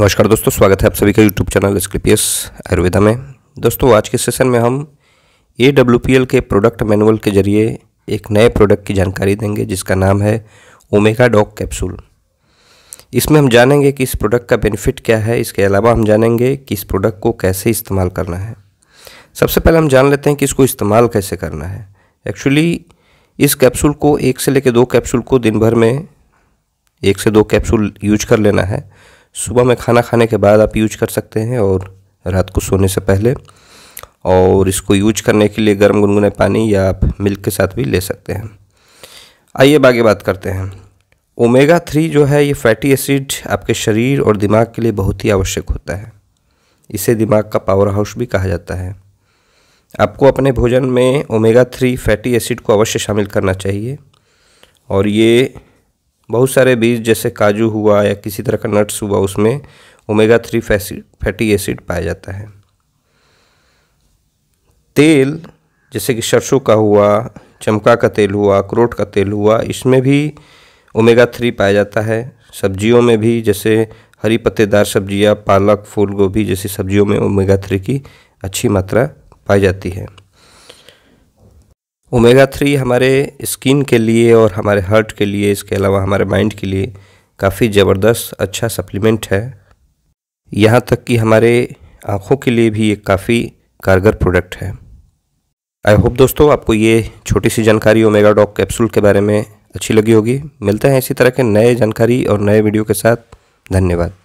नमस्कार दोस्तों स्वागत है आप सभी का यूट्यूब चैनल स्क्रिपियस आयुर्वेदा में दोस्तों आज के सेशन में हम ए के प्रोडक्ट मैनुअल के जरिए एक नए प्रोडक्ट की जानकारी देंगे जिसका नाम है ओमेगा डॉग कैप्सूल इसमें हम जानेंगे कि इस प्रोडक्ट का बेनिफिट क्या है इसके अलावा हम जानेंगे कि इस प्रोडक्ट को कैसे इस्तेमाल करना है सबसे पहले हम जान लेते हैं कि इसको इस्तेमाल कैसे करना है एक्चुअली इस कैप्सूल को एक से लेकर दो कैप्सूल को दिन भर में एक से दो कैप्सूल यूज कर लेना है सुबह में खाना खाने के बाद आप यूज कर सकते हैं और रात को सोने से पहले और इसको यूज करने के लिए गर्म गुनगुने पानी या आप मिल्क के साथ भी ले सकते हैं आइए अब आगे बात करते हैं ओमेगा थ्री जो है ये फैटी एसिड आपके शरीर और दिमाग के लिए बहुत ही आवश्यक होता है इसे दिमाग का पावर हाउस भी कहा जाता है आपको अपने भोजन में ओमेगा थ्री फैटी एसिड को अवश्य शामिल करना चाहिए और ये बहुत सारे बीज जैसे काजू हुआ या किसी तरह का नट्स हुआ उसमें ओमेगा थ्री फैटी एसिड पाया जाता है तेल जैसे कि सरसों का हुआ चमका का तेल हुआ अखरोट का तेल हुआ इसमें भी ओमेगा थ्री पाया जाता है सब्जियों में भी जैसे हरी पत्तेदार सब्जियां पालक फूल गोभी जैसी सब्जियों में ओमेगा थ्री की अच्छी मात्रा पाई जाती है ओमेगा थ्री हमारे स्किन के लिए और हमारे हार्ट के लिए इसके अलावा हमारे माइंड के लिए काफ़ी ज़बरदस्त अच्छा सप्लीमेंट है यहाँ तक कि हमारे आँखों के लिए भी ये काफ़ी कारगर प्रोडक्ट है आई होप दोस्तों आपको ये छोटी सी जानकारी ओमेगा डॉक कैप्सूल के बारे में अच्छी लगी होगी मिलते हैं इसी तरह के नए जानकारी और नए वीडियो के साथ धन्यवाद